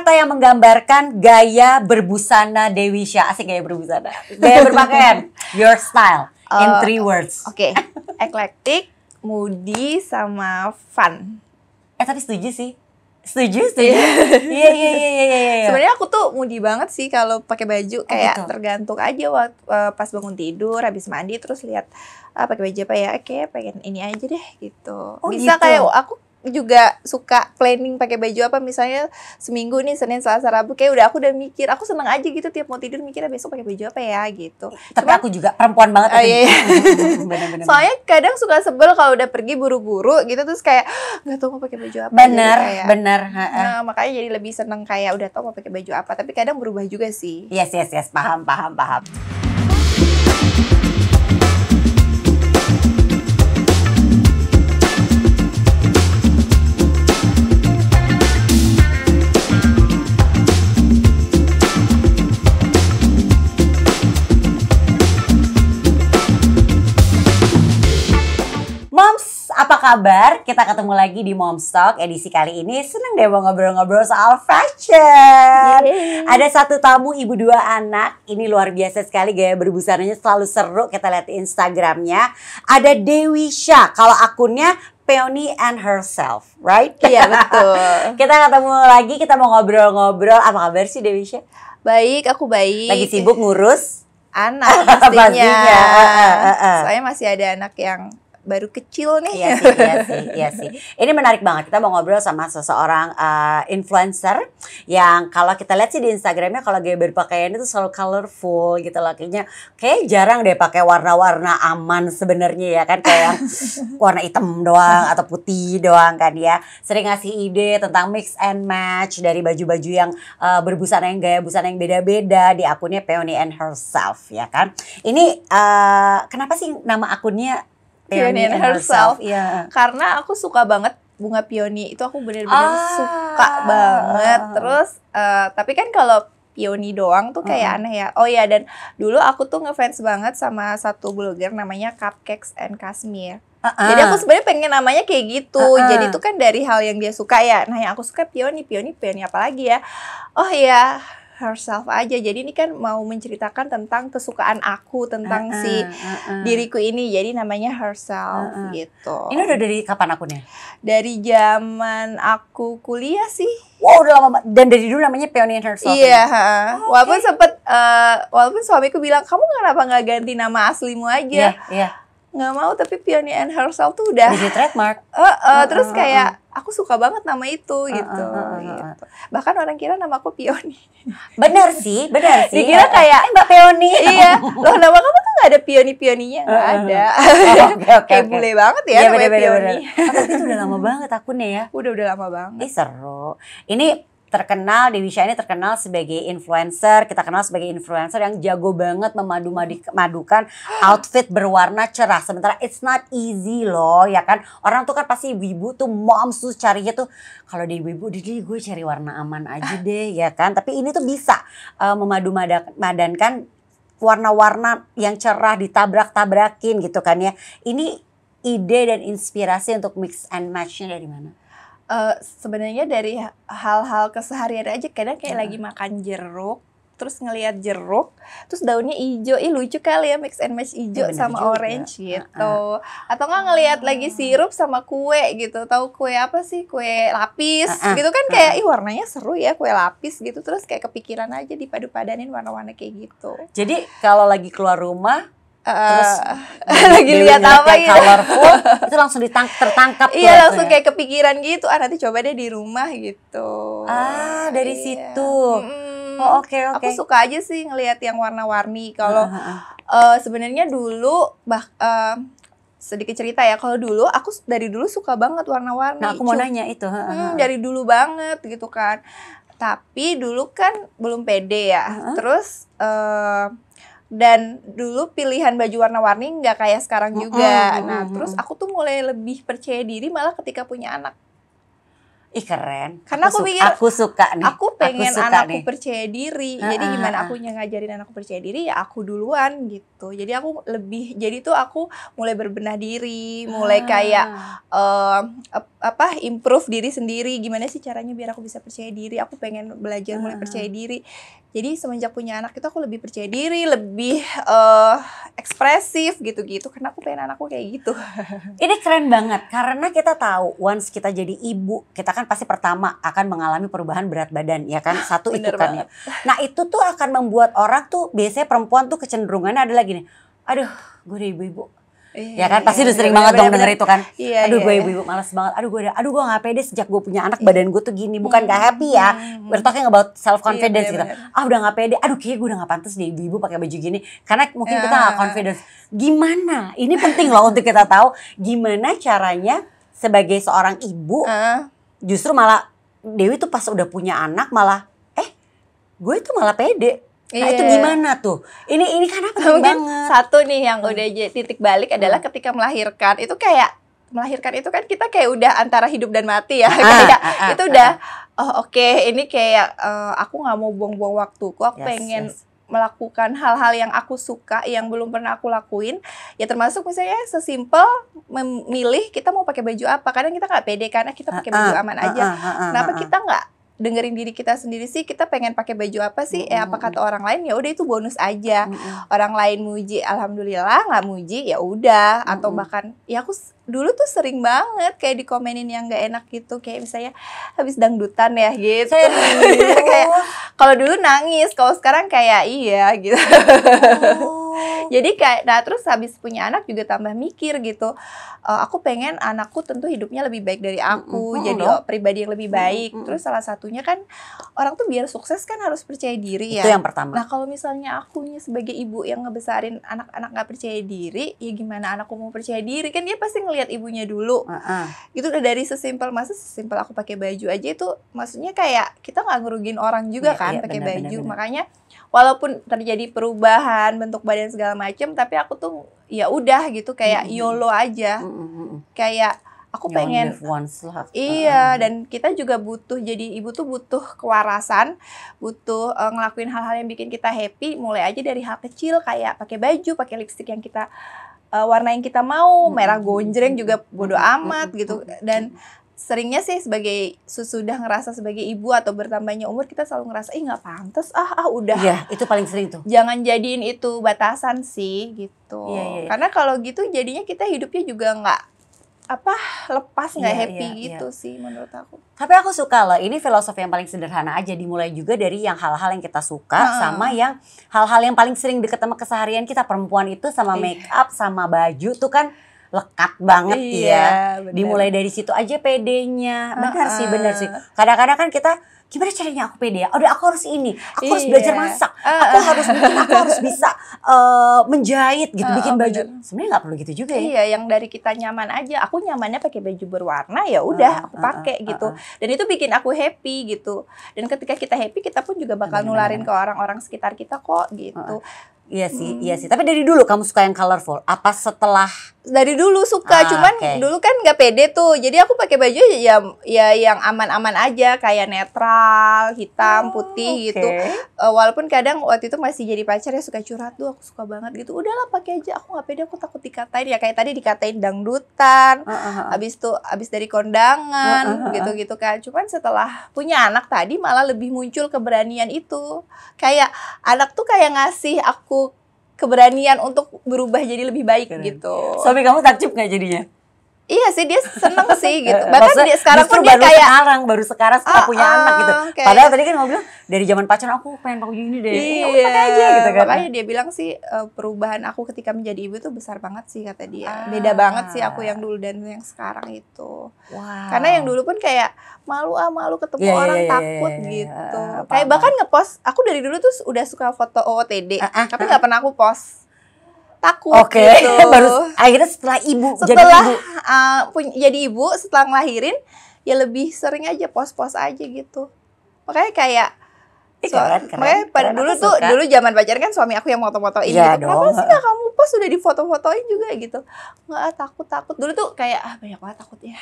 kata yang menggambarkan gaya berbusana Dewi Syah. Asik gaya berbusana. Gaya berpakaian. Your style. Uh, in eh, three words. Oke. Okay. Eklektik, moody, sama fun. Eh tapi setuju sih. Setuju, setuju. Iya, iya, iya, iya, iya. iya, iya. Sebenarnya aku tuh moody banget sih kalau pakai baju kayak oh, tergantung aja waktu uh, eh, pas bangun tidur, habis mandi terus lihat uh, pakai baju apa ya, oke pengen ini aja deh gitu. Oh, Bisa gitu. kayak aku juga suka planning pakai baju apa misalnya seminggu nih Senin Selasa Rabu kayak udah aku udah mikir aku seneng aja gitu tiap mau tidur mikirnya besok pakai baju apa ya gitu tapi Cuman, aku juga perempuan banget oh, iya, iya. bener, bener, soalnya kadang suka sebel kalau udah pergi buru-buru gitu terus kayak ah, nggak tahu mau pakai baju apa bener jadi kayak, bener ha hmm, -ha. Nah, makanya jadi lebih seneng kayak udah tau mau pakai baju apa tapi kadang berubah juga sih yes yes yes paham paham paham kabar? Kita ketemu lagi di Momstock edisi kali ini. Seneng deh mau ngobrol-ngobrol soal fashion. Yeay. Ada satu tamu ibu dua anak. Ini luar biasa sekali gaya berbusananya selalu seru. Kita lihat Instagramnya. Ada Dewi Syah. Kalau akunnya Peony and herself, right? Iya betul. kita ketemu lagi, kita mau ngobrol-ngobrol. Apa kabar sih Dewi Syah? Baik, aku baik. Lagi sibuk ngurus anak pastinya. pastinya. Uh, uh, uh. Soalnya masih ada anak yang baru kecil nih. Iya sih, iya sih, iya sih. Ini menarik banget. Kita mau ngobrol sama seseorang uh, influencer yang kalau kita lihat sih di Instagramnya kalau gaya berpakaian itu selalu colorful gitu loh. Kayaknya kayak jarang deh pakai warna-warna aman sebenarnya ya kan kayak yang warna hitam doang atau putih doang kan ya. Sering ngasih ide tentang mix and match dari baju-baju yang uh, berbusana yang gaya busana yang beda-beda di akunnya Peony and herself ya kan. Ini uh, kenapa sih nama akunnya Peony and, herself. Iya. Yeah. Karena aku suka banget bunga peony itu aku bener-bener ah. suka banget. Terus uh, tapi kan kalau peony doang tuh kayak uh. aneh ya. Oh ya dan dulu aku tuh ngefans banget sama satu blogger namanya Cupcakes and Kashmir. Uh-uh. Jadi aku sebenarnya pengen namanya kayak gitu. Uh-uh. Jadi itu kan dari hal yang dia suka ya. Nah yang aku suka pioni, pioni, pioni apa lagi ya? Oh iya herself aja. Jadi ini kan mau menceritakan tentang kesukaan aku tentang uh -uh, si uh -uh. diriku ini. Jadi namanya herself uh -uh. gitu. Ini udah dari kapan akunnya? Dari zaman aku kuliah sih. Wow, udah lama dan dari dulu namanya Peony Herself. Iya, oh, walaupun okay. sempet uh, walaupun suamiku bilang kamu kenapa nggak ganti nama aslimu aja? yeah, yeah nggak mau tapi Peony and herself tuh udah jadi trademark. Uh, uh, uh, uh, terus kayak aku suka banget nama itu uh, gitu, uh, uh, uh, gitu. Bahkan orang kira nama aku Peony. Benar sih, benar sih. Dikira kayak eh, Mbak Peony. Iya. Loh nama kamu tuh nggak ada Peony-Peoninya, nggak ada. Oh, okay, okay, kayak okay. bule banget ya, yeah, namanya Peony. tapi itu udah lama banget aku nih ya. Udah udah lama banget. Ih seru. Ini terkenal Dewi Syah ini terkenal sebagai influencer kita kenal sebagai influencer yang jago banget memadu-madukan outfit berwarna cerah sementara it's not easy loh ya kan orang tuh kan pasti ibu tuh mom sus carinya tuh kalau di ibu jadi gue cari warna aman aja deh ya kan tapi ini tuh bisa uh, eh, memadu-madankan warna-warna yang cerah ditabrak-tabrakin gitu kan ya ini ide dan inspirasi untuk mix and matchnya dari mana? uh, sebenarnya dari hal-hal keseharian aja kadang kayak uh. lagi makan jeruk terus ngelihat jeruk, terus daunnya hijau, ih lucu kali ya mix and match hijau ya, sama hijau orange gitu. Uh, uh. Atau nggak ngelihat uh. lagi ah. sirup sama kue gitu. Tahu kue apa sih? Kue lapis uh, uh. gitu kan kayak uh. ih warnanya seru ya kue lapis gitu. Terus kayak kepikiran aja dipadu-padanin warna-warna kayak gitu. Jadi kalau lagi keluar rumah Terus lagi lihat apa gitu. colorful itu langsung ditang tertangkap iya langsung ya. kayak kepikiran gitu ah nanti coba deh di rumah gitu ah dari iya. situ mm, oh oke okay, oke okay. aku suka aja sih ngelihat yang warna-warni kalau uh, uh. sebenarnya dulu bah uh, sedikit cerita ya kalau dulu aku dari dulu suka banget warna-warni nah aku mau Cuk nanya itu hmm, dari dulu banget gitu kan tapi dulu kan belum pede ya uh -huh. terus uh, dan dulu pilihan baju warna-warni nggak kayak sekarang juga. Mm -hmm. Nah, terus aku tuh mulai lebih percaya diri malah ketika punya anak. Ih keren. Karena aku, aku pikir aku suka nih. Aku pengen aku anakku nih. percaya diri. Uh, jadi gimana aku ngajarin anakku percaya diri ya aku duluan gitu. Jadi aku lebih jadi tuh aku mulai berbenah diri, mulai kayak uh apa improve diri sendiri gimana sih caranya biar aku bisa percaya diri aku pengen belajar mulai ah. percaya diri jadi semenjak punya anak itu aku lebih percaya diri lebih uh, ekspresif gitu-gitu karena aku pengen anakku kayak gitu ini keren banget karena kita tahu once kita jadi ibu kita kan pasti pertama akan mengalami perubahan berat badan ya kan satu itu kan ya nah itu tuh akan membuat orang tuh biasanya perempuan tuh kecenderungannya adalah gini aduh gue ibu-ibu Iya, ya kan pasti udah sering iya, banget dong denger itu kan. Iya, aduh iya, gue iya. ibu-ibu malas banget. Aduh gue aduh gue gak pede sejak gue punya anak hmm. badan gue tuh gini. Bukan gak hmm. happy ya. Hmm. We're talking about self confidence gitu. Ah udah gak pede. Aduh kayak gue udah gak pantas deh ibu-ibu pakai baju gini. Karena mungkin kita gak confidence. Gimana? Ini penting loh untuk kita tahu gimana caranya sebagai seorang ibu justru malah Dewi tuh pas udah punya anak malah eh gue tuh malah pede Nah yeah. itu iya. gimana tuh? Ini ini kan apa Mungkin banget. satu nih yang udah titik balik adalah hmm. ketika melahirkan itu kayak melahirkan itu kan kita kayak udah antara hidup dan mati ya ah, kayak ah, ah, itu udah ah. oh oke okay, ini kayak uh, aku nggak mau buang-buang waktu, aku yes, pengen yes melakukan hal-hal yang aku suka yang belum pernah aku lakuin ya termasuk misalnya sesimpel memilih kita mau pakai baju apa kadang kita nggak pede karena ah, kita pakai ah, ah, baju aman aja kenapa kita nggak dengerin diri kita sendiri sih kita pengen pakai baju apa sih mm-hmm. eh apa kata orang lain ya udah itu bonus aja mm-hmm. orang lain muji alhamdulillah nggak muji ya udah atau mm-hmm. bahkan ya aku dulu tuh sering banget kayak dikomenin yang nggak enak gitu kayak misalnya habis dangdutan ya gitu kayak kalau dulu nangis kalau sekarang kayak iya gitu oh. Jadi kayak nah terus habis punya anak juga tambah mikir gitu. Uh, aku pengen anakku tentu hidupnya lebih baik dari aku, mm -hmm. jadi oh, pribadi yang lebih baik. Mm -hmm. Terus salah satunya kan orang tuh biar sukses kan harus percaya diri ya. Itu yang pertama. Nah, kalau misalnya aku nih sebagai ibu yang ngebesarin anak-anak nggak percaya diri, ya gimana anakku mau percaya diri? Kan dia pasti ngelihat ibunya dulu. Uh -uh. Itu udah dari sesimpel masa sesimpel aku pakai baju aja itu maksudnya kayak kita nggak ngerugin orang juga ya, kan iya, pakai baju. Bener, bener. Makanya walaupun terjadi perubahan bentuk badan dan segala macem tapi aku tuh ya udah gitu kayak mm -hmm. yolo aja mm -hmm. kayak aku you pengen once iya dan kita juga butuh jadi ibu tuh butuh kewarasan butuh uh, ngelakuin hal-hal yang bikin kita happy mulai aja dari hal kecil kayak pakai baju pakai lipstick yang kita uh, warna yang kita mau merah gonjreng juga bodoh amat gitu dan seringnya sih sebagai sudah ngerasa sebagai ibu atau bertambahnya umur kita selalu ngerasa ih nggak pantas ah ah udah ya itu paling sering tuh jangan jadiin itu batasan sih gitu ya, ya, ya. karena kalau gitu jadinya kita hidupnya juga nggak apa lepas nggak ya, happy ya, gitu ya. sih menurut aku. Tapi aku suka loh ini filosofi yang paling sederhana aja dimulai juga dari yang hal-hal yang kita suka hmm. sama yang hal-hal yang paling sering deket sama keseharian kita perempuan itu sama iya. make up sama baju tuh kan lekat banget iya, ya. Bener. Dimulai dari situ aja pedenya. Benar uh -uh. sih, benar sih. Kadang-kadang kan kita gimana caranya aku pede ya? Udah aku harus ini, aku iya. harus belajar masak, uh, uh. aku harus bikin, aku harus bisa uh, menjahit gitu, uh, bikin baju. Sebenarnya nggak perlu gitu juga ya. Iya, yang dari kita nyaman aja. Aku nyamannya pakai baju berwarna ya udah uh, aku pakai uh, uh, gitu. Dan itu bikin aku happy gitu. Dan ketika kita happy, kita pun juga bakal bener, nularin ke orang-orang sekitar kita kok gitu. Uh, uh. Iya sih, hmm. iya sih. Tapi dari dulu kamu suka yang colorful. Apa setelah? Dari dulu suka, ah, cuman okay. dulu kan nggak pede tuh. Jadi aku pakai baju ya ya yang aman-aman aja, kayak netral, hitam, oh, putih okay. gitu. Uh, walaupun kadang waktu itu masih jadi pacar ya suka curhat tuh, aku suka banget gitu. Udahlah pakai aja, aku nggak pede, aku takut dikatain ya kayak tadi dikatain dangdutan. Uh, uh, uh. Abis tuh abis dari kondangan gitu-gitu uh, uh, uh. Gitu -gitu kan. Cuman setelah punya anak tadi malah lebih muncul keberanian itu. Kayak anak tuh kayak ngasih aku keberanian untuk berubah jadi lebih baik Keren. gitu. Suami kamu takjub nggak jadinya? Iya sih dia seneng sih gitu. Bahkan dia sekarang pun dia baru kayak sekarang baru sekarang setelah oh, punya oh, anak gitu. Okay. Padahal tadi kan ngobrol dari zaman pacaran aku pengen pakai ini deh. Iya, aku iya, pakai aja gitu kan. Makanya dia bilang sih eh, perubahan aku ketika menjadi ibu tuh besar banget sih kata dia. Ah. Beda banget sih aku yang ah. dulu dan yang sekarang itu. Wow. Karena yang dulu pun kayak malu ah malu ketemu yeah, iya, orang yeah, iya, takut yeah, yeah, gitu. Kayak bahkan ngepost aku dari dulu tuh udah suka foto OOTD, uh, ah, uh, tapi nggak uh. pernah aku post takut Oke, okay. gitu. baru akhirnya setelah ibu setelah, jadi ibu. Uh, jadi ibu setelah ngelahirin ya lebih sering aja pos-pos aja gitu. Makanya kayak Eh, so, keren, makanya pada dulu tuh dulu zaman pacar kan suami aku yang foto ini ya gitu. Dong. Kenapa sih gak kamu pas sudah difoto-fotoin juga gitu? Nggak takut-takut. Dulu tuh kayak ah banyak banget takutnya.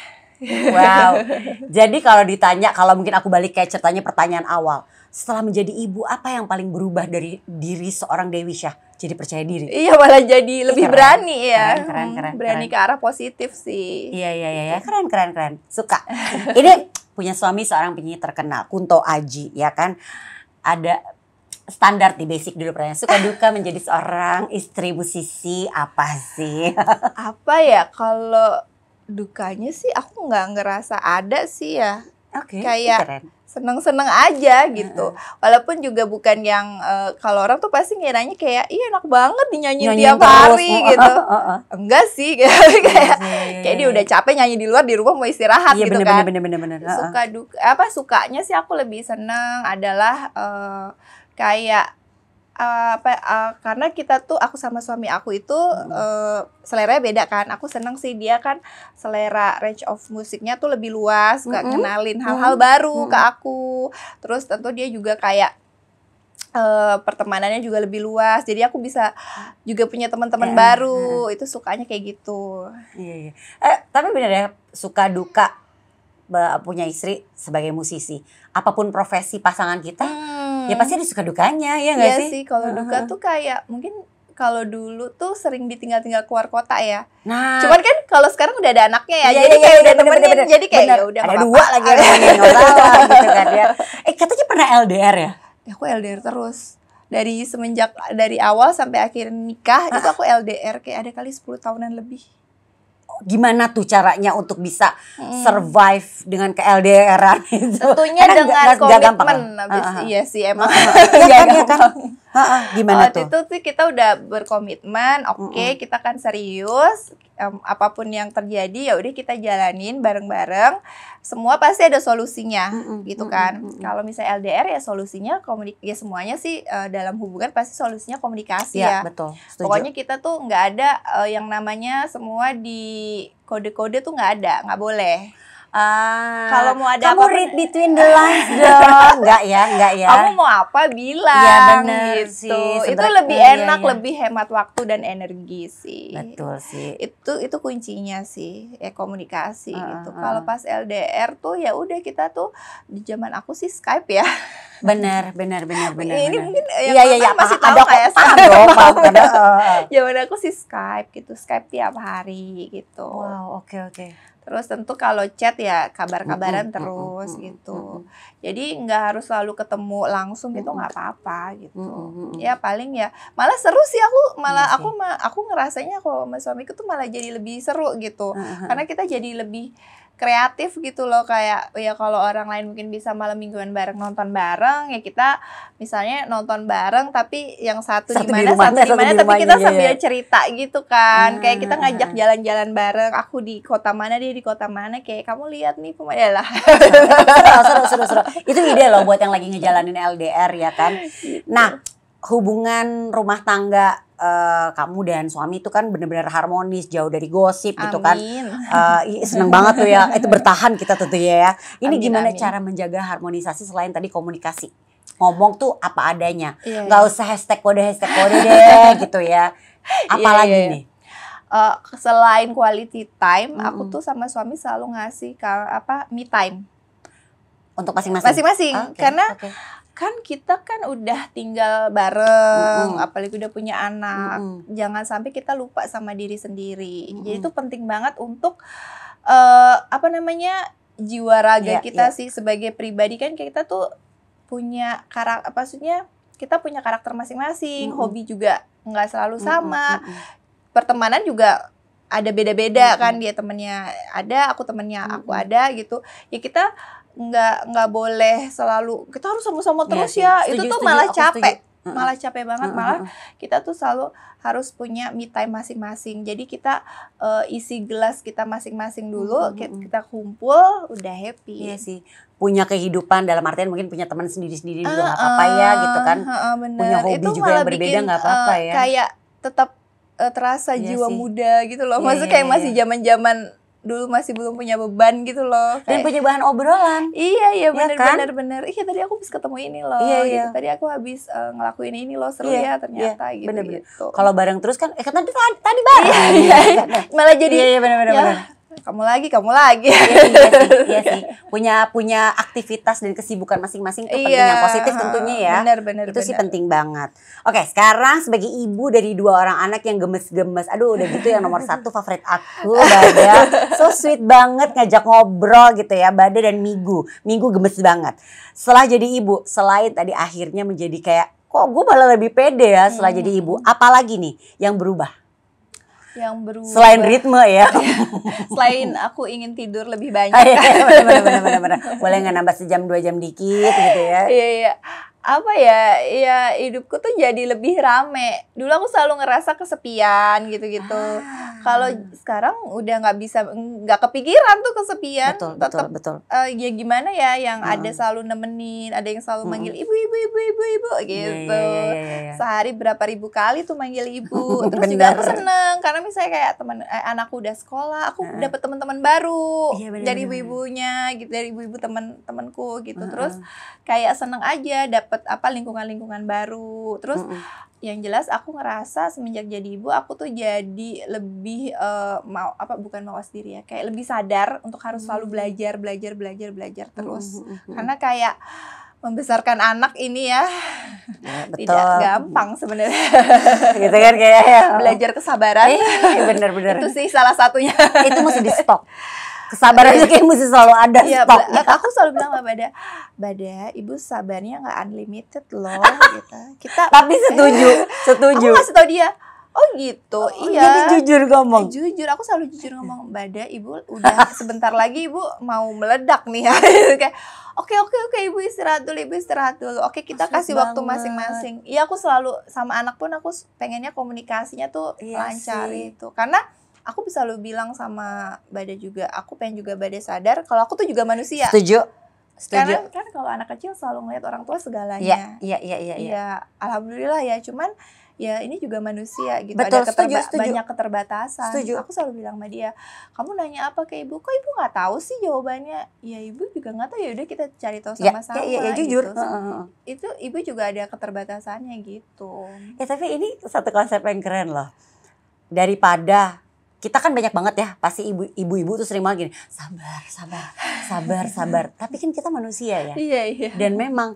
Wow. Jadi kalau ditanya kalau mungkin aku balik kayak ceritanya pertanyaan awal setelah menjadi ibu apa yang paling berubah dari diri seorang Dewi Syah? Jadi percaya diri. Iya malah jadi iya, lebih keren. berani ya. Keren keren hmm, keren. Berani keren. ke arah positif sih. Iya iya iya, iya. Gitu. keren keren keren. Suka. Ini punya suami seorang penyanyi terkenal Kunto Aji ya kan. Ada standar di basic dulu pernah suka duka menjadi seorang istri musisi apa sih apa ya kalau dukanya sih aku nggak ngerasa ada sih ya okay, kayak keren seneng-seneng aja gitu. Uh -huh. Walaupun juga bukan yang uh, kalau orang tuh pasti ngiranya kayak iya enak banget dinyanyi nyanyi tiap terus. hari gitu. Uh, Enggak iya sih kayak kayak dia udah capek nyanyi di luar di rumah mau istirahat iya, gitu bener, kan. Bener, bener, bener, bener. Suka duka apa sukanya sih aku lebih seneng adalah uh, kayak Eh, apa uh, karena kita tuh aku sama suami aku itu uh, selera beda kan aku seneng sih dia kan selera range of musiknya tuh lebih luas nggak -hmm. kenalin hal-hal -hmm. baru -hmm. ke aku terus tentu dia juga kayak uh, pertemanannya juga lebih luas jadi aku bisa juga punya teman-teman yeah. baru hmm. itu sukanya kayak gitu iya, yeah. Eh, tapi benar ya suka duka punya istri sebagai musisi apapun profesi pasangan kita hmm ya pasti ada suka dukanya ya nggak ya sih? sih kalau duka tuh kayak mungkin kalau dulu tuh sering ditinggal-tinggal keluar kota ya. Nah. Cuman kan kalau sekarang udah ada anaknya ya. Iya, jadi iya, iya kayak iya, udah temenin. Bener, bener, jadi kayak ya bener. udah Ada apa -apa. dua lagi yang salah gitu kan ya. Eh katanya pernah LDR ya? Ya aku LDR terus. Dari semenjak dari awal sampai akhir nikah ah. itu aku LDR kayak ada kali 10 tahunan lebih gimana tuh caranya untuk bisa hmm. survive dengan KLDR-an itu? Tentunya Karena dengan gak, komitmen gak gampang, abis, uh ah, -huh. Ah. iya sih emang. Uh -huh. ya, kan, ya kan? Iya kan? Ha gimana waktu tuh? itu sih kita udah berkomitmen, oke okay, mm -hmm. kita kan serius, um, apapun yang terjadi ya udah kita jalanin bareng-bareng. Semua pasti ada solusinya, mm -hmm. gitu kan. Mm -hmm. Kalau misalnya LDR ya solusinya komunik, ya semuanya sih uh, dalam hubungan pasti solusinya komunikasi ya. ya. Betul. Setuju. Pokoknya kita tuh nggak ada uh, yang namanya semua di kode-kode tuh nggak ada, nggak boleh. Ah, kalau mau ada kamu apa read between the lines dong. enggak ya, enggak ya. Kamu mau apa bilang. Ya benar gitu. sih. Itu lebih iya, iya, enak, iya. lebih hemat waktu dan energi sih. Betul sih. Itu itu kuncinya sih, ya komunikasi uh, ah, -huh. gitu. Ah, kalau ah. pas LDR tuh ya udah kita tuh di zaman aku sih Skype ya. Benar, benar, benar, benar. Ini mungkin yang iya, iya, iya, kan masih tahu kayak saya. dong, Zaman aku sih Skype gitu, Skype tiap hari gitu. Wow, oke okay, oke. Okay Terus tentu kalau chat ya kabar-kabaran mm -hmm. terus mm -hmm. gitu. Mm -hmm. Jadi nggak harus selalu ketemu langsung gitu nggak apa-apa gitu. Ya paling ya malah seru sih aku malah iya aku ma aku ngerasanya kalau sama suamiku tuh malah jadi lebih seru gitu. Karena kita jadi lebih kreatif gitu loh kayak oh ya kalau orang lain mungkin bisa malam mingguan bareng nonton bareng ya kita misalnya nonton bareng tapi yang satu, satu di mana satu, di mana tapi kita ya. sambil iya. cerita gitu kan hmm. kayak kita hmm. ngajak jalan-jalan bareng aku di kota mana dia di kota mana kayak kamu lihat nih pemain ya lah itu ide loh buat yang lagi ngejalanin LDR ya kan gitu. nah hubungan rumah tangga uh, kamu dan suami itu kan benar-benar harmonis jauh dari gosip amin. gitu kan uh, seneng banget tuh ya itu bertahan kita tentunya ya ini amin, gimana amin. cara menjaga harmonisasi selain tadi komunikasi ngomong tuh apa adanya iya, iya. nggak yeah. usah hashtag kode hashtag kode deh gitu ya apalagi iya, yeah, yeah. nih uh, selain quality time mm -hmm. aku tuh sama suami selalu ngasih apa me time untuk masing-masing masing-masing ah, okay, karena okay kan kita kan udah tinggal bareng, mm -hmm. apalagi udah punya anak. Mm -hmm. Jangan sampai kita lupa sama diri sendiri. Mm -hmm. Jadi itu penting banget untuk uh, apa namanya jiwa raga yeah, kita yeah. sih sebagai pribadi kan kita tuh punya karakter, apa maksudnya kita punya karakter masing-masing, mm -hmm. hobi juga nggak selalu sama, mm -hmm. pertemanan juga ada beda-beda hmm. kan dia temennya ada aku temennya hmm. aku ada gitu ya kita nggak nggak boleh selalu kita harus sama-sama iya, terus iya. ya, ya. Setuju, itu tuh setuju, malah capek setuju malah capek banget malah kita tuh selalu harus punya me time masing-masing jadi kita uh, isi gelas kita masing-masing dulu kita, kita kumpul udah happy iya sih punya kehidupan dalam artian mungkin punya teman sendiri-sendiri juga nggak apa-apa ya ah, gitu kan uh, punya hobi itu juga yang berbeda nggak apa-apa eh, ya kayak tetap uh, terasa iya jiwa sih. muda gitu loh. Iya, Maksudnya yeah, kayak yeah, masih iya. zaman-zaman dulu masih belum punya beban gitu loh. Kayak, Dan punya bahan obrolan. Iya, iya, iya benar ya kan? benar Iya tadi aku habis ketemu ini loh. Iya, gitu. Tadi aku habis uh, ngelakuin ini loh seru iya, ya ternyata iya, gitu. Bener -bener. gitu. Kalau bareng terus kan eh kan tadi tadi bareng. Iya, iya. Kan? Malah jadi Iya, iya benar benar. Ya, kamu lagi, kamu lagi. Iya, iya, sih, iya sih. Punya punya aktivitas dan kesibukan masing-masing itu iya, yang positif tentunya ya. Benar, benar. Itu bener. sih penting banget. Oke, sekarang sebagai ibu dari dua orang anak yang gemes-gemes, aduh udah gitu yang nomor satu favorit aku, Bada. So sweet banget ngajak ngobrol gitu ya, Bada dan Migu. Migu gemes banget. Setelah jadi ibu, selain tadi akhirnya menjadi kayak, kok gue malah lebih pede ya setelah hmm. jadi ibu. Apalagi nih yang berubah? yang berubah. Selain ritme ya. Iya. Selain aku ingin tidur lebih ah, iya. banyak. benar benar. Boleh nggak nambah sejam dua jam dikit gitu ya. Iya, iya apa ya ya hidupku tuh jadi lebih rame dulu aku selalu ngerasa kesepian gitu-gitu ah. kalau sekarang udah nggak bisa nggak kepikiran tuh kesepian betul tetap, betul betul uh, ya gimana ya yang uh. ada selalu nemenin ada yang selalu hmm. manggil ibu ibu ibu ibu ibu iya, iya, gitu yeah, yeah, yeah, yeah. sehari berapa ribu kali tuh manggil ibu terus juga aku seneng karena misalnya kayak teman eh, anakku udah sekolah aku uh. dapet teman-teman baru yeah, bener, dari ibu-ibunya gitu dari ibu-ibu teman-temanku gitu uh. terus kayak seneng aja dapet dapat apa lingkungan-lingkungan baru. Terus mm -hmm. yang jelas aku ngerasa semenjak jadi ibu aku tuh jadi lebih uh, mau apa bukan mawas diri ya, kayak lebih sadar untuk harus selalu hmm. belajar, belajar, belajar, belajar terus. Mm -hmm. Karena kayak membesarkan anak ini ya, ya betul. tidak gampang sebenarnya gitu kan kayak ya. belajar kesabaran eh, iya, bener-bener itu sih salah satunya itu mesti di stop kesabaran itu kayak mesti selalu ada ya, stop. Ya. Aku selalu bilang sama Bada, Bada, ibu sabarnya nggak unlimited loh. gitu. Kita tapi setuju, eh, setuju. Aku masih tau dia, Oh gitu, oh, iya. Jadi jujur ngomong. Jujur, aku selalu jujur ngomong. Bada, ibu udah sebentar lagi ibu mau meledak nih. Ya. kayak oke oke oke ibu istirahat dulu, ibu istirahat dulu. Oke kita Maksud kasih banget. waktu masing-masing. Iya aku selalu sama anak pun aku pengennya komunikasinya tuh iya lancar sih. itu karena aku bisa lu bilang sama Bade juga aku pengen juga Bade sadar kalau aku tuh juga manusia setuju Setuju. Karena kan kalau anak kecil selalu ngeliat orang tua segalanya. Iya, iya, iya, iya. Ya, alhamdulillah ya, cuman ya ini juga manusia gitu. Betul, Ada keterba- setuju, setuju. banyak keterbatasan. Setuju. Aku selalu bilang sama dia, "Kamu nanya apa ke ibu? Kok ibu nggak tahu sih jawabannya?" Ya ibu juga nggak tahu ya udah kita cari tahu ya, ya, sama-sama. Iya, iya, ya, ya gitu. jujur. Gitu. Uh, -huh. Itu ibu juga ada keterbatasannya gitu. Ya tapi ini satu konsep yang keren loh. Daripada kita kan banyak banget ya pasti ibu ibu-ibu tuh sering banget gini sabar sabar sabar sabar tapi kan kita manusia ya iya, iya. dan memang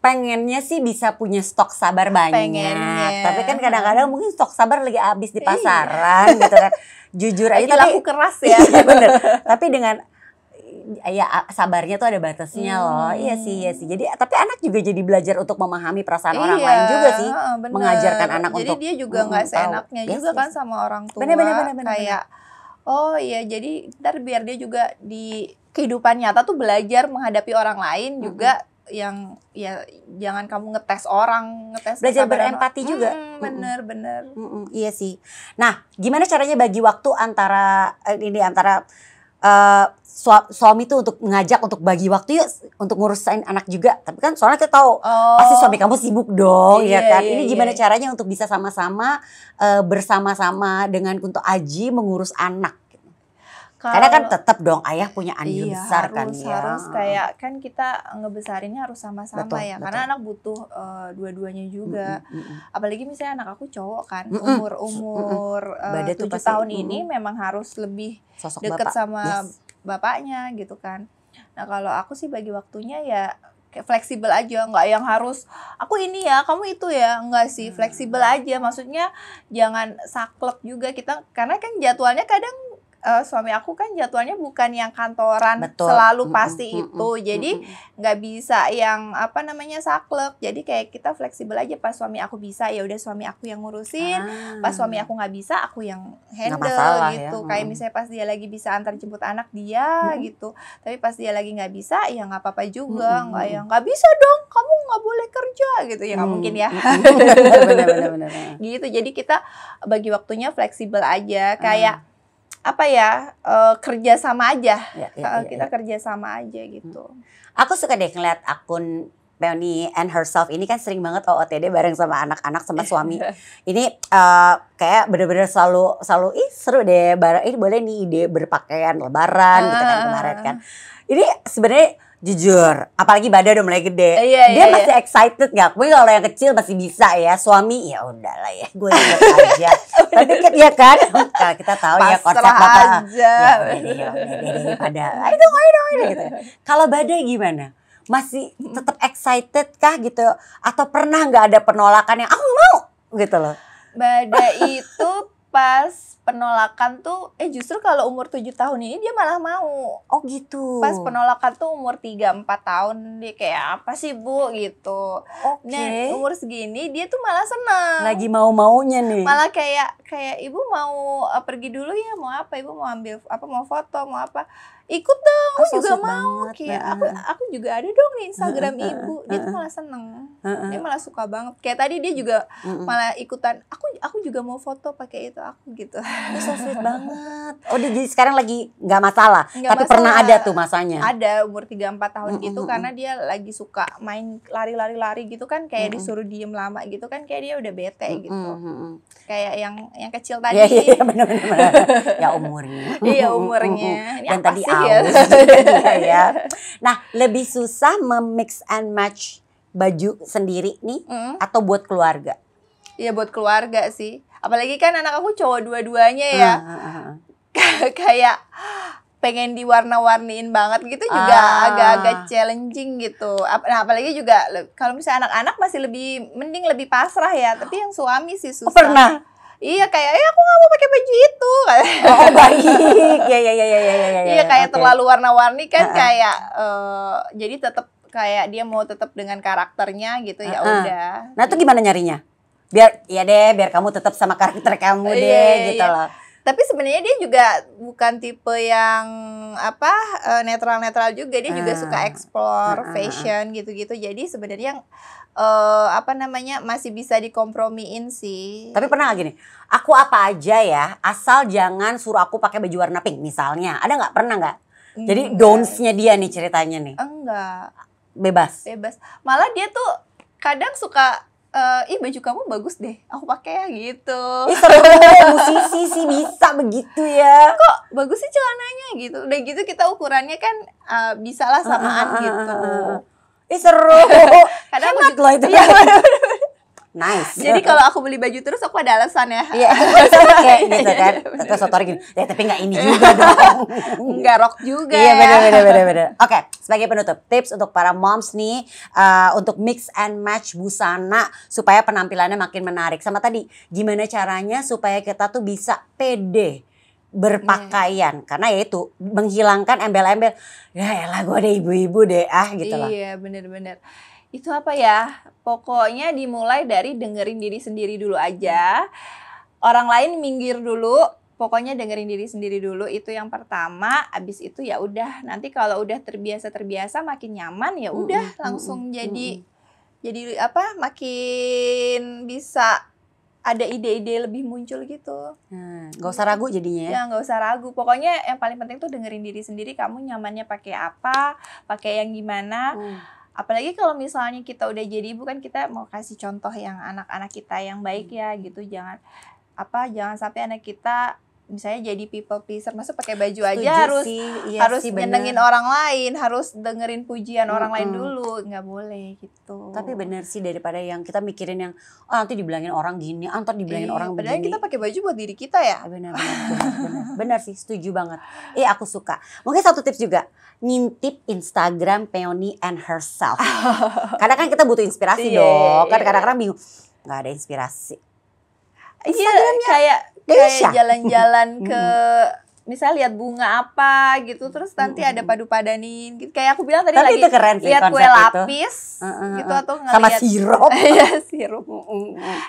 pengennya sih bisa punya stok sabar banyak pengennya. tapi kan kadang-kadang mungkin stok sabar lagi habis di iya. pasaran iya. gitu kan jujur aja tapi laku keras ya iya, bener tapi dengan ya sabarnya tuh ada batasnya hmm. loh. Iya sih, iya sih. Jadi tapi anak juga jadi belajar untuk memahami perasaan iya, orang lain juga sih. Bener. Mengajarkan anak jadi untuk Jadi dia juga nggak seenaknya yes, iya juga yes. kan sama orang tua. Bener, bener, bener, bener, kayak bener. oh iya jadi ntar biar dia juga di kehidupan nyata tuh belajar menghadapi orang lain hmm. juga yang ya jangan kamu ngetes orang ngetes belajar berempati orang. juga hmm, bener bener hmm, iya sih nah gimana caranya bagi waktu antara eh, ini antara uh, suami tuh untuk mengajak untuk bagi waktu yuk untuk ngurusin anak juga. Tapi kan soalnya kita tahu oh. pasti suami kamu sibuk dong ya iya, ya kan. Iya, Ini iya. gimana iya. caranya untuk bisa sama-sama uh, bersama-sama dengan untuk Aji mengurus anak kalau, Karena kan tetap dong ayah punya andil iya, besar kan harus, kan ya. Harus kayak kan kita ngebesarinnya harus sama-sama ya. Betul. Karena anak butuh uh, dua-duanya juga. Mm, mm, Apalagi misalnya anak aku cowok kan, umur-umur mm, eh, tahun mm, ini memang harus lebih Sosok deket bapak. sama yes. bapaknya gitu kan. Nah, kalau aku sih bagi waktunya ya kayak fleksibel aja nggak yang harus aku ini ya kamu itu ya enggak sih hmm, fleksibel aja maksudnya jangan saklek juga kita karena kan jadwalnya kadang uh, suami aku kan jadwalnya bukan yang kantoran Betul. selalu pasti mm -hmm. itu. Jadi nggak mm -hmm. bisa yang apa namanya saklek. Jadi kayak kita fleksibel aja pas suami aku bisa ya udah suami aku yang ngurusin. Ah. Pas suami ah. aku nggak bisa aku yang handle masalah, ya, gitu. Ya. Kayak misalnya pas dia lagi bisa antar jemput anak dia mm -hmm. gitu. Tapi pas dia lagi nggak bisa ya nggak apa-apa juga. Nggak mm -hmm. yang nggak bisa dong kamu nggak boleh kerja gitu ya nggak mm. mungkin ya. bener, bener, Gitu. Jadi kita bagi waktunya fleksibel aja ah. kayak apa ya uh, kerja sama aja ya, ya, uh, ya, kita ya. kerja sama aja gitu. Hmm. Aku suka deh ngeliat akun Peony and herself ini kan sering banget OOTD bareng sama anak-anak sama iya. suami. ini uh, kayak bener-bener selalu selalu ih seru deh bareng ini boleh nih ide berpakaian lebaran ah. gitu kan ah. kemarin kan. Ini sebenarnya jujur apalagi badan udah mulai gede iya, iya dia iya, masih iya. excited gak gue kalau yang kecil masih bisa ya suami ya udah lah ya gue aja tapi kan ya kan kalau kita tahu ya Pasrah ya konsep apa? aja. ya udah ya pada itu itu gitu kalau badai gimana masih tetap excited kah gitu atau pernah nggak ada penolakan yang ah, aku oh, mau gitu loh badai itu pas penolakan tuh eh justru kalau umur 7 tahun ini dia malah mau. Oh gitu. Pas penolakan tuh umur 3 4 tahun dia kayak apa sih Bu gitu. Oke. Okay. Nah, umur segini dia tuh malah senang. Lagi mau-maunya nih. Malah kayak kayak Ibu mau eh, pergi dulu ya, mau apa? Ibu mau ambil apa mau foto, mau apa? Ikut dong, aku juga mau. Banget, kayak aku aku juga ada dong di Instagram uh, uh, Ibu. Dia tuh malah seneng. Dia malah suka banget. Kayak tadi dia juga malah ikutan aku aku juga mau foto pakai itu aku gitu. Ini so sweet banget. Oh, jadi sekarang lagi nggak masalah. Gak Tapi masalah. pernah ada tuh masanya. Ada umur 3 4 tahun mm -hmm. gitu karena dia lagi suka main lari-lari-lari gitu kan kayak mm -hmm. disuruh diem lama gitu kan kayak dia udah bete gitu. Mm -hmm. Kayak yang yang kecil tadi. Iya, iya, iya benar benar. ya umurnya. iya, umurnya. Ini Dan tadi sih, ya? ya. Nah, lebih susah memix and match baju sendiri nih mm -hmm. atau buat keluarga? Iya buat keluarga sih apalagi kan anak aku cowok dua-duanya ya ah, ah, ah. kayak pengen diwarna-warniin banget gitu juga agak-agak uh. challenging gitu. Nah, apalagi juga kalau misalnya anak-anak masih lebih mending lebih pasrah ya, tapi yang suami sih oh, susah. pernah. Iya kayak ya aku nggak mau pakai baju itu. Oh baik. ya iya iya iya iya. ya. Iya kayak okay. terlalu warna-warni kan uh -uh. kayak uh, jadi tetap kayak dia mau tetap dengan karakternya gitu uh -uh. ya udah. Nah, itu gimana nyarinya? biar ya deh biar kamu tetap sama karakter kamu iya, deh yeah, gitu yeah. loh tapi sebenarnya dia juga bukan tipe yang apa eh, netral-netral juga dia juga suka ah, explore uh, fashion gitu-gitu jadi sebenarnya yang uh, apa namanya masih bisa dikompromiin sih tapi pernah gak gini aku apa aja ya asal jangan suruh aku pakai baju warna pink misalnya ada nggak pernah nggak jadi downs-nya dia nih ceritanya nih enggak bebas bebas malah dia tuh kadang suka uh, ih baju kamu bagus deh, aku pakai ya gitu. Ih ya, musisi sih bisa begitu ya. Kok bagus sih celananya gitu. Udah gitu kita ukurannya kan uh, eh, bisalah ah, samaan uh, uh, uh, uh, gitu. Ih seru. Kadang Hemat aku juga, loh itu. Ya, nice. Jadi kalau aku beli baju terus aku ada alasan ya. Iya, kayak gitu kan. Terus sotor gini, ya tapi nggak ini juga dong. Nggak rock juga. Iya benar ya. benar benar benar. Oke, okay, sebagai penutup tips untuk para moms nih uh, untuk mix and match busana supaya penampilannya makin menarik. Sama tadi, gimana caranya supaya kita tuh bisa pede berpakaian yeah. karena yaitu menghilangkan embel-embel ya lah gue ada ibu-ibu deh ah gitu lah iya bener-bener itu apa ya? Pokoknya dimulai dari dengerin diri sendiri dulu aja. Orang lain minggir dulu, pokoknya dengerin diri sendiri dulu itu yang pertama. Abis itu ya udah, nanti kalau udah terbiasa-terbiasa makin nyaman ya udah mm -hmm. langsung mm -hmm. jadi mm -hmm. jadi apa? Makin bisa ada ide-ide lebih muncul gitu. Hmm, nah, gak usah ragu jadinya ya? ya gak usah ragu. Pokoknya yang paling penting tuh dengerin diri sendiri. Kamu nyamannya pakai apa, pakai yang gimana. Hmm apalagi kalau misalnya kita udah jadi ibu kan kita mau kasih contoh yang anak-anak kita yang baik hmm. ya gitu jangan apa jangan sampai anak kita misalnya jadi people pleaser masuk pakai baju Setuju aja harus iya harus sih, nyenengin bener. orang lain harus dengerin pujian -hmm. orang lain dulu nggak boleh gitu tapi bener sih daripada yang kita mikirin yang oh, nanti dibilangin orang gini antar ah, dibilangin eh, orang padahal begini kita pakai baju buat diri kita ya ah, benar benar benar, bener, bener sih setuju banget eh aku suka mungkin satu tips juga ngintip Instagram Peony and herself karena kan kita butuh inspirasi iya, dong kan kadang-kadang bingung nggak ada inspirasi Iya kayak Iya, kayak jalan-jalan ke misalnya lihat bunga apa gitu terus nanti ada padu padanin gitu kayak aku bilang tadi Tapi lagi itu keren sih, lihat kue lapis itu. Uh, uh, uh, gitu atau ngelihat sama sirup ya sirup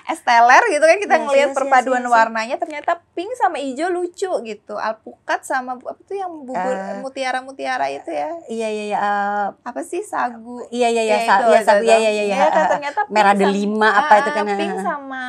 es teler gitu kan kita yes, iya, ngelihat yes, iya, iya, perpaduan yes, yes, warnanya ternyata pink sama hijau lucu gitu alpukat sama apa tuh yang bubur uh, eh. mutiara mutiara itu ya iya iya iya uh, apa sih sagu iya iya iya ya, sagu iya sagu iya iya iya ternyata eh, merah delima apa itu kan pink sama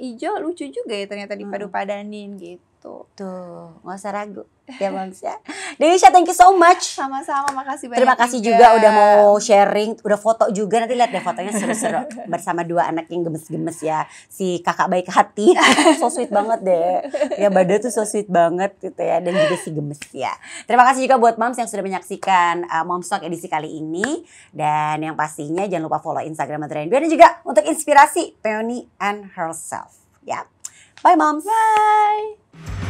hijau lucu juga ya ternyata dipadu mm. padanin gitu gitu. Tuh, nggak usah ragu ya Mams ya. Denisha, thank you so much. Sama-sama, makasih banyak. Terima kasih juga. juga udah mau sharing, udah foto juga nanti lihat deh fotonya seru-seru bersama dua anak yang gemes-gemes ya. Si kakak baik hati, so sweet banget deh. Ya badan tuh so sweet banget gitu ya dan juga si gemes ya. Terima kasih juga buat Mams yang sudah menyaksikan uh, Moms Talk edisi kali ini dan yang pastinya jangan lupa follow Instagram Adrian dan juga untuk inspirasi Peony and herself. Ya. Bye Moms. Bye. Bye.